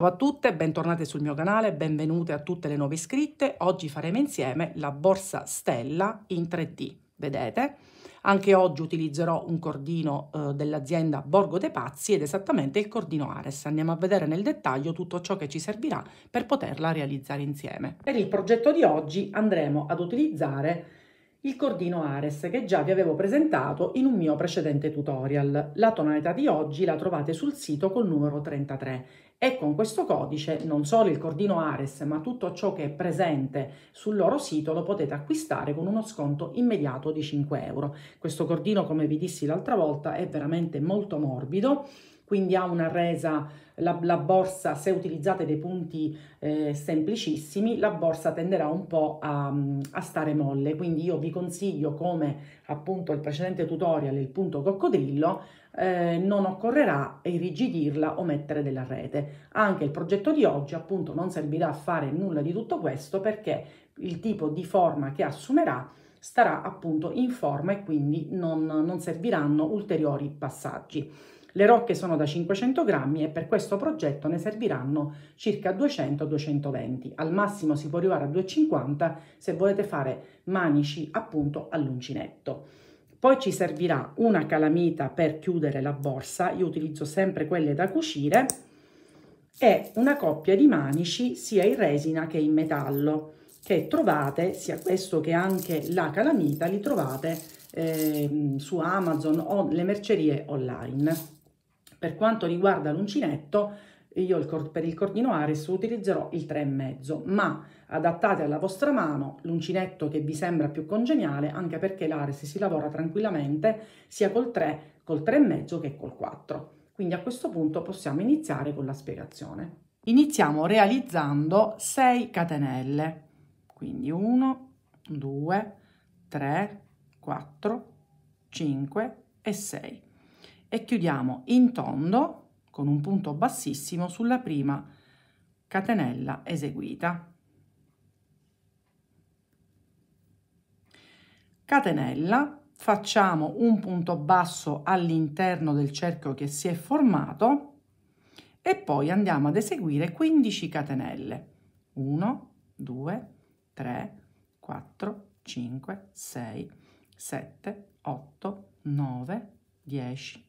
Ciao a tutte, bentornate sul mio canale, benvenute a tutte le nuove iscritte. Oggi faremo insieme la borsa stella in 3D, vedete? Anche oggi utilizzerò un cordino eh, dell'azienda Borgo De Pazzi ed esattamente il cordino Ares. Andiamo a vedere nel dettaglio tutto ciò che ci servirà per poterla realizzare insieme. Per il progetto di oggi andremo ad utilizzare il cordino Ares che già vi avevo presentato in un mio precedente tutorial. La tonalità di oggi la trovate sul sito col numero 33 e con questo codice non solo il cordino Ares ma tutto ciò che è presente sul loro sito lo potete acquistare con uno sconto immediato di 5 euro. Questo cordino come vi dissi l'altra volta è veramente molto morbido quindi ha una resa la, la borsa, se utilizzate dei punti eh, semplicissimi, la borsa tenderà un po' a, a, stare molle. Quindi io vi consiglio, come appunto il precedente tutorial, il punto coccodrillo, eh, non occorrerà irrigidirla o mettere della rete. Anche il progetto di oggi appunto non servirà a fare nulla di tutto questo perché il tipo di forma che assumerà starà appunto in forma e quindi non, non serviranno ulteriori passaggi. Le rocche sono da 500 grammi e per questo progetto ne serviranno circa 200-220. Al massimo si può arrivare a 250 se volete fare manici appunto all'uncinetto. Poi ci servirà una calamita per chiudere la borsa, io utilizzo sempre quelle da cucire, e una coppia di manici sia in resina che in metallo, che trovate, sia questo che anche la calamita, li trovate eh, su Amazon o le mercerie online. Per quanto riguarda l'uncinetto, io il per il cordino Ares utilizzerò il 3,5, ma adattate alla vostra mano l'uncinetto che vi sembra più congeniale, anche perché l'Ares si lavora tranquillamente sia col 3, col 3,5 che col 4. Quindi a questo punto possiamo iniziare con la spiegazione. Iniziamo realizzando 6 catenelle, quindi 1, 2, 3, 4, 5 e 6 e chiudiamo in tondo con un punto bassissimo sulla prima catenella eseguita. Catenella, facciamo un punto basso all'interno del cerchio che si è formato e poi andiamo ad eseguire 15 catenelle. 1, 2, 3, 4, 5, 6, 7, 8, 9, 10,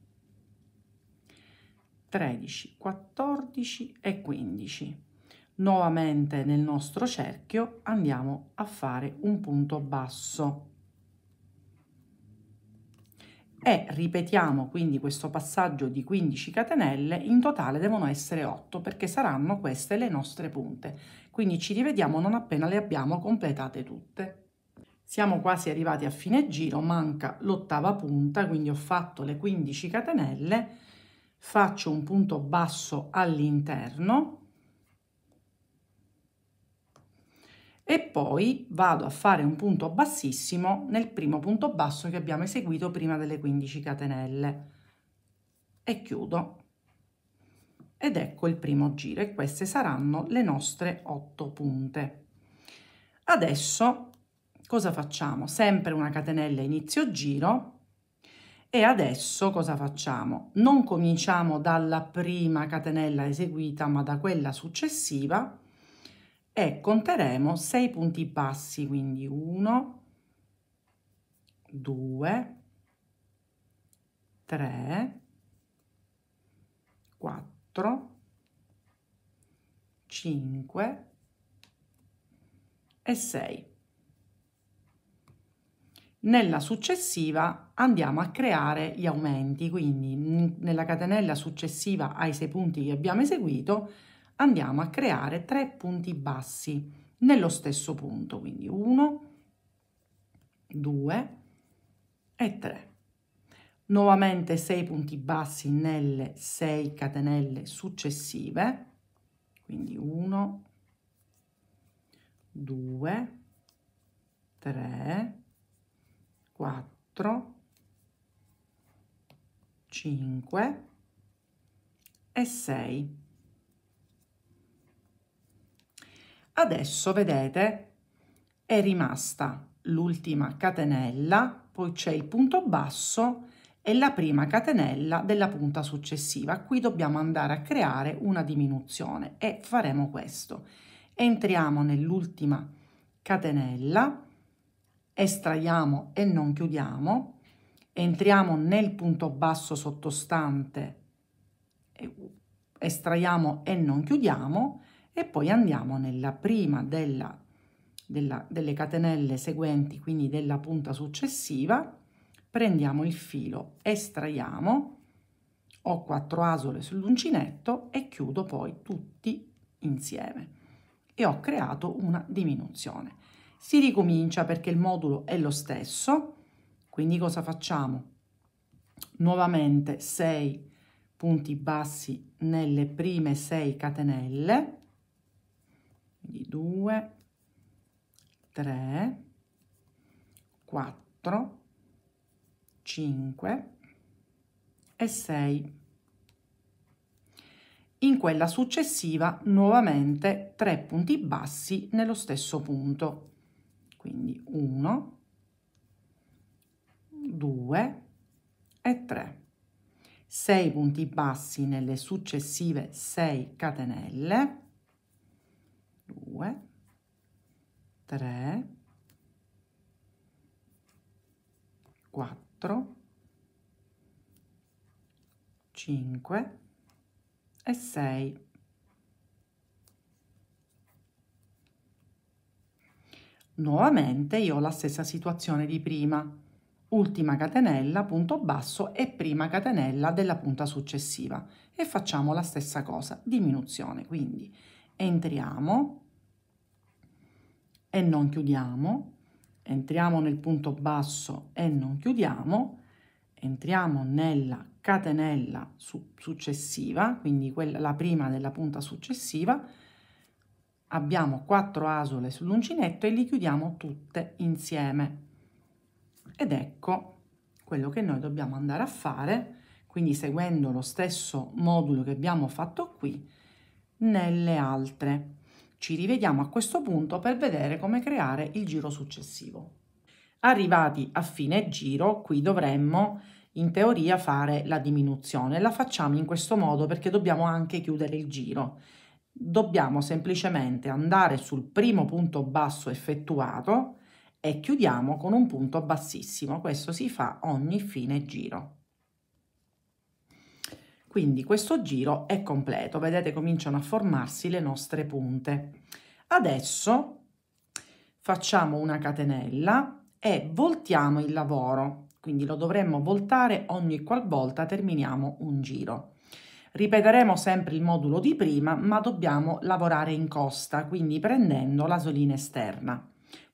13, 14 e 15. Nuovamente nel nostro cerchio andiamo a fare un punto basso e ripetiamo quindi questo passaggio di 15 catenelle, in totale devono essere 8 perché saranno queste le nostre punte, quindi ci rivediamo non appena le abbiamo completate tutte. Siamo quasi arrivati a fine giro, manca l'ottava punta, quindi ho fatto le 15 catenelle, faccio un punto basso all'interno e poi vado a fare un punto bassissimo nel primo punto basso che abbiamo eseguito prima delle 15 catenelle e chiudo ed ecco il primo giro e queste saranno le nostre 8 punte adesso cosa facciamo sempre una catenella inizio giro e adesso cosa facciamo? Non cominciamo dalla prima catenella eseguita, ma da quella successiva e conteremo 6 punti bassi, quindi 1, 2, 3, 4, 5 e 6. Nella successiva andiamo a creare gli aumenti, quindi nella catenella successiva ai sei punti che abbiamo eseguito andiamo a creare tre punti bassi nello stesso punto, quindi 1, 2 e 3. Nuovamente 6 punti bassi nelle 6 catenelle successive, quindi 1, 2, 3, 4, 5 e 6. Adesso vedete è rimasta l'ultima catenella, poi c'è il punto basso e la prima catenella della punta successiva. Qui dobbiamo andare a creare una diminuzione e faremo questo. Entriamo nell'ultima catenella, estraiamo e non chiudiamo, entriamo nel punto basso sottostante, estraiamo e non chiudiamo e poi andiamo nella prima della, della, delle catenelle seguenti, quindi della punta successiva, prendiamo il filo, estraiamo, ho quattro asole sull'uncinetto e chiudo poi tutti insieme e ho creato una diminuzione. Si ricomincia perché il modulo è lo stesso, quindi cosa facciamo? Nuovamente 6 punti bassi nelle prime 6 catenelle, quindi 2, 3, 4, 5 e 6. In quella successiva nuovamente 3 punti bassi nello stesso punto, quindi 1, 2 e 3. 6 punti bassi nelle successive 6 catenelle, 2, 3, 4, 5 e 6. Nuovamente io ho la stessa situazione di prima, ultima catenella, punto basso e prima catenella della punta successiva e facciamo la stessa cosa, diminuzione, quindi entriamo e non chiudiamo, entriamo nel punto basso e non chiudiamo, entriamo nella catenella su successiva, quindi quella, la prima della punta successiva, abbiamo 4 asole sull'uncinetto e li chiudiamo tutte insieme. Ed ecco quello che noi dobbiamo andare a fare, quindi seguendo lo stesso modulo che abbiamo fatto qui, nelle altre. Ci rivediamo a questo punto per vedere come creare il giro successivo. Arrivati a fine giro, qui dovremmo in teoria fare la diminuzione. La facciamo in questo modo perché dobbiamo anche chiudere il giro. Dobbiamo semplicemente andare sul primo punto basso effettuato e chiudiamo con un punto bassissimo. Questo si fa ogni fine giro. Quindi questo giro è completo. Vedete cominciano a formarsi le nostre punte. Adesso facciamo una catenella e voltiamo il lavoro. Quindi lo dovremmo voltare ogni qualvolta terminiamo un giro. Ripeteremo sempre il modulo di prima, ma dobbiamo lavorare in costa, quindi prendendo la solina esterna.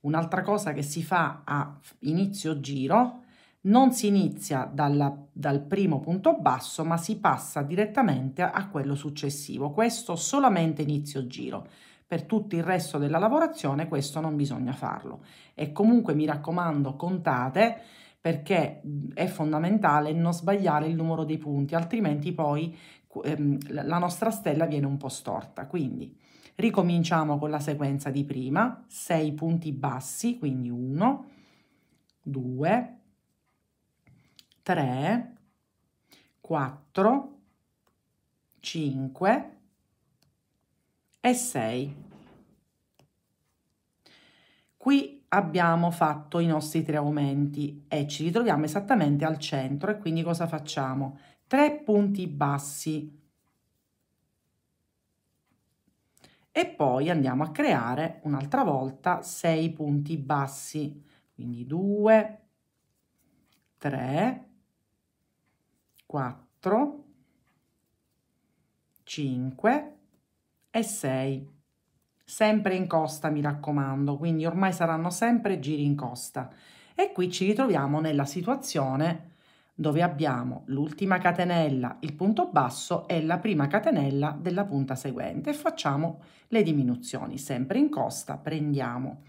Un'altra cosa che si fa a inizio giro, non si inizia dalla, dal primo punto basso, ma si passa direttamente a, quello successivo. Questo solamente inizio giro. Per tutto il resto della lavorazione questo non bisogna farlo. E comunque mi raccomando, contate perché è fondamentale non sbagliare il numero dei punti, altrimenti poi ehm, la nostra stella viene un po' storta. Quindi Ricominciamo con la sequenza di prima, 6 punti bassi, quindi 1, 2, 3, 4, 5 e 6. Qui abbiamo fatto i nostri tre aumenti e ci ritroviamo esattamente al centro e quindi cosa facciamo? 3 punti bassi e poi andiamo a creare un'altra volta 6 punti bassi, quindi 2, 3, 4, 5 e 6 sempre in costa mi raccomando quindi ormai saranno sempre giri in costa e qui ci ritroviamo nella situazione dove abbiamo l'ultima catenella, il punto basso e la prima catenella della punta seguente e facciamo le diminuzioni. Sempre in costa prendiamo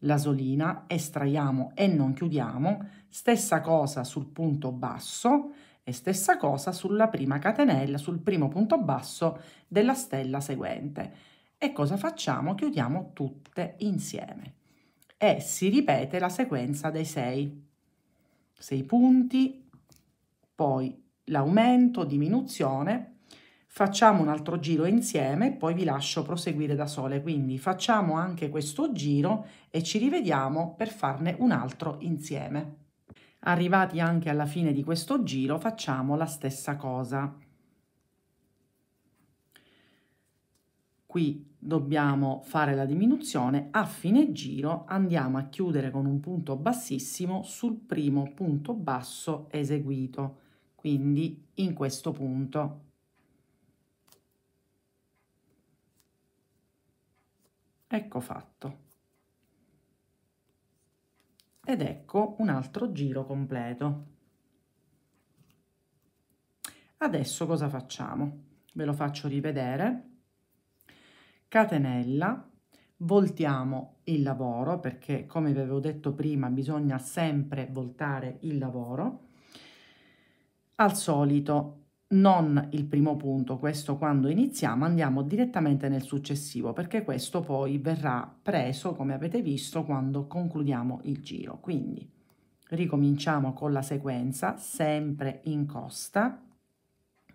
la solina, estraiamo e non chiudiamo, stessa cosa sul punto basso e stessa cosa sulla prima catenella, sul primo punto basso della stella seguente. E cosa facciamo? Chiudiamo tutte insieme e si ripete la sequenza dei 6. 6 punti, poi l'aumento, diminuzione, facciamo un altro giro insieme e poi vi lascio proseguire da sole, quindi facciamo anche questo giro e ci rivediamo per farne un altro insieme. Arrivati anche alla fine di questo giro facciamo la stessa cosa. Qui dobbiamo fare la diminuzione, a fine giro andiamo a chiudere con un punto bassissimo sul primo punto basso eseguito quindi in questo punto. Ecco fatto. Ed ecco un altro giro completo. Adesso cosa facciamo? Ve lo faccio rivedere. Catenella, voltiamo il lavoro perché come vi avevo detto prima bisogna sempre voltare il lavoro al solito non il primo punto, questo quando iniziamo, andiamo direttamente nel successivo perché questo poi verrà preso, come avete visto, quando concludiamo il giro. Quindi ricominciamo con la sequenza, sempre in costa,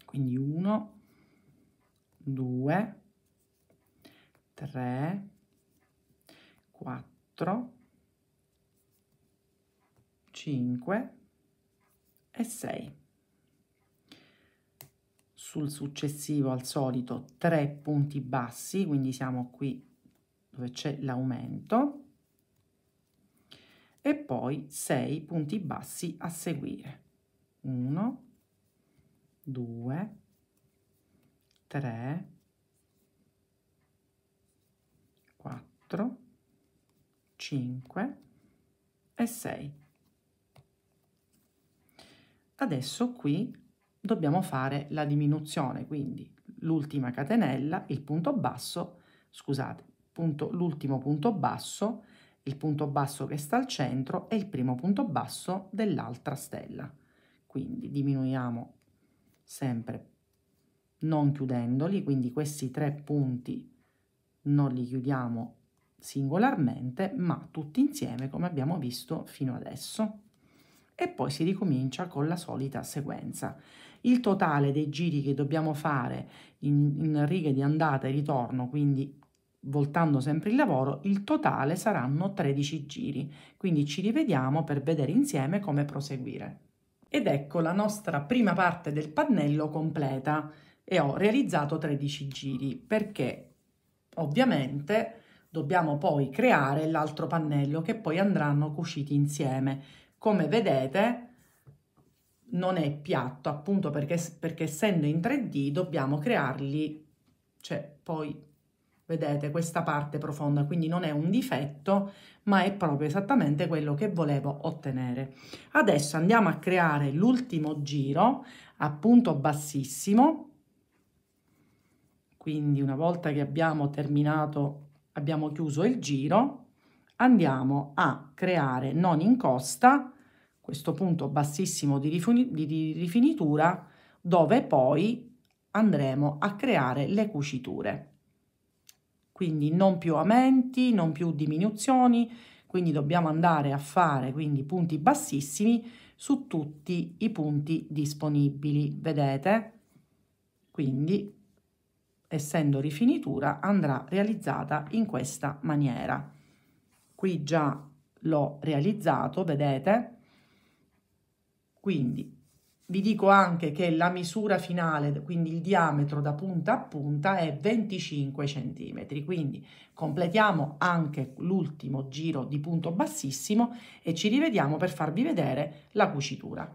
quindi 1, 2, 3, 4, 5 e 6 sul successivo al solito tre punti bassi, quindi siamo qui dove c'è l'aumento, e poi sei punti bassi a seguire. 1, 2, 3, 4, 5 e 6. Adesso qui dobbiamo fare la diminuzione, quindi l'ultima catenella, il punto basso, scusate, l'ultimo punto basso, il punto basso che sta al centro e il primo punto basso dell'altra stella. Quindi diminuiamo sempre non chiudendoli, quindi questi tre punti non li chiudiamo singolarmente, ma tutti insieme come abbiamo visto fino adesso. E poi si ricomincia con la solita sequenza il totale dei giri che dobbiamo fare in, in righe di andata e ritorno, quindi voltando sempre il lavoro, il totale saranno 13 giri. Quindi ci rivediamo per vedere insieme come proseguire. Ed ecco la nostra prima parte del pannello completa e ho realizzato 13 giri perché ovviamente dobbiamo poi creare l'altro pannello che poi andranno cuciti insieme. Come vedete non è piatto, appunto perché, perché essendo in 3D dobbiamo creargli, cioè poi vedete questa parte profonda, quindi non è un difetto, ma è proprio esattamente quello che volevo ottenere. Adesso andiamo a creare l'ultimo giro appunto bassissimo, quindi una volta che abbiamo terminato, abbiamo chiuso il giro, andiamo a creare non in costa questo punto bassissimo di, rifuni- di rifinitura dove poi andremo a creare le cuciture. Quindi non più aumenti, non più diminuzioni, quindi dobbiamo andare a fare quindi punti bassissimi su tutti i punti disponibili, vedete? Quindi essendo rifinitura andrà realizzata in questa maniera. Qui già l'ho realizzato, vedete? Quindi vi dico anche che la misura finale, quindi il diametro da punta a punta, è 25 cm. Quindi completiamo anche l'ultimo giro di punto bassissimo e ci rivediamo per farvi vedere la cucitura.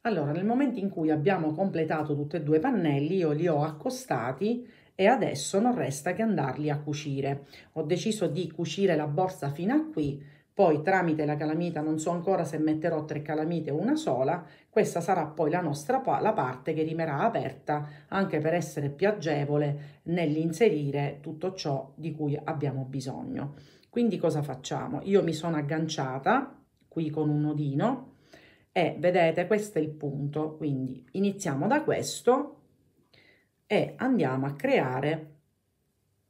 Allora, nel momento in cui abbiamo completato tutti e due i pannelli, io li ho accostati e adesso non resta che andarli a cucire. Ho deciso di cucire la borsa fino a qui poi tramite la calamita, non so ancora se metterò tre calamite o una sola, questa sarà poi la nostra la parte che rimarrà aperta anche per essere più agevole nell'inserire tutto ciò di cui abbiamo bisogno. Quindi cosa facciamo? Io mi sono agganciata qui con un nodino e vedete questo è il punto, quindi iniziamo da questo e andiamo a creare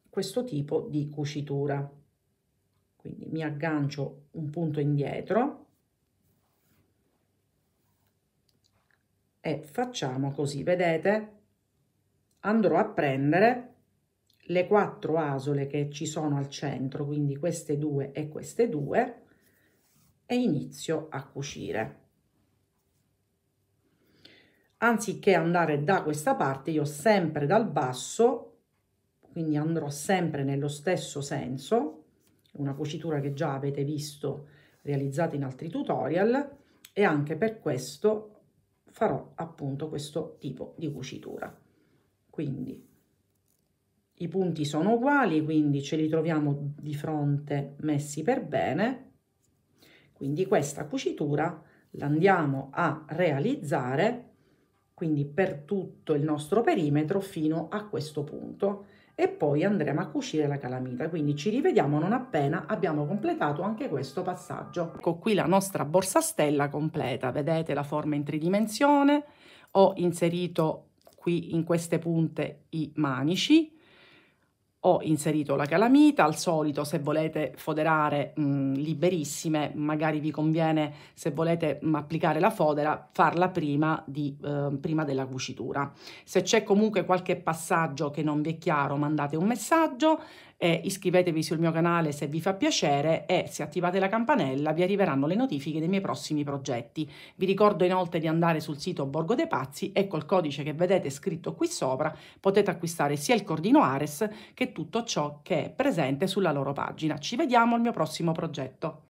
questo tipo di cucitura quindi mi aggancio un punto indietro e facciamo così vedete andrò a prendere le quattro asole che ci sono al centro quindi queste due e queste due e inizio a cucire anziché andare da questa parte io sempre dal basso quindi andrò sempre nello stesso senso una cucitura che già avete visto realizzata in altri tutorial e anche per questo farò appunto questo tipo di cucitura. Quindi i punti sono uguali, quindi ce li troviamo di fronte messi per bene. Quindi questa cucitura l'andiamo a realizzare quindi per tutto il nostro perimetro fino a questo punto e poi andremo a cucire la calamita quindi ci rivediamo non appena abbiamo completato anche questo passaggio ecco qui la nostra borsa stella completa vedete la forma in tridimensione ho inserito qui in queste punte i manici ho inserito la calamita, al solito se volete foderare mh, mm, liberissime, magari vi conviene se volete mh, mm, applicare la fodera farla prima, di, eh, prima della cucitura. Se c'è comunque qualche passaggio che non vi è chiaro mandate un messaggio, eh, iscrivetevi sul mio canale se vi fa piacere e se attivate la campanella vi arriveranno le notifiche dei miei prossimi progetti. Vi ricordo inoltre di andare sul sito Borgo dei Pazzi e col codice che vedete scritto qui sopra potete acquistare sia il Cordino Ares che tutto ciò che è presente sulla loro pagina. Ci vediamo al mio prossimo progetto.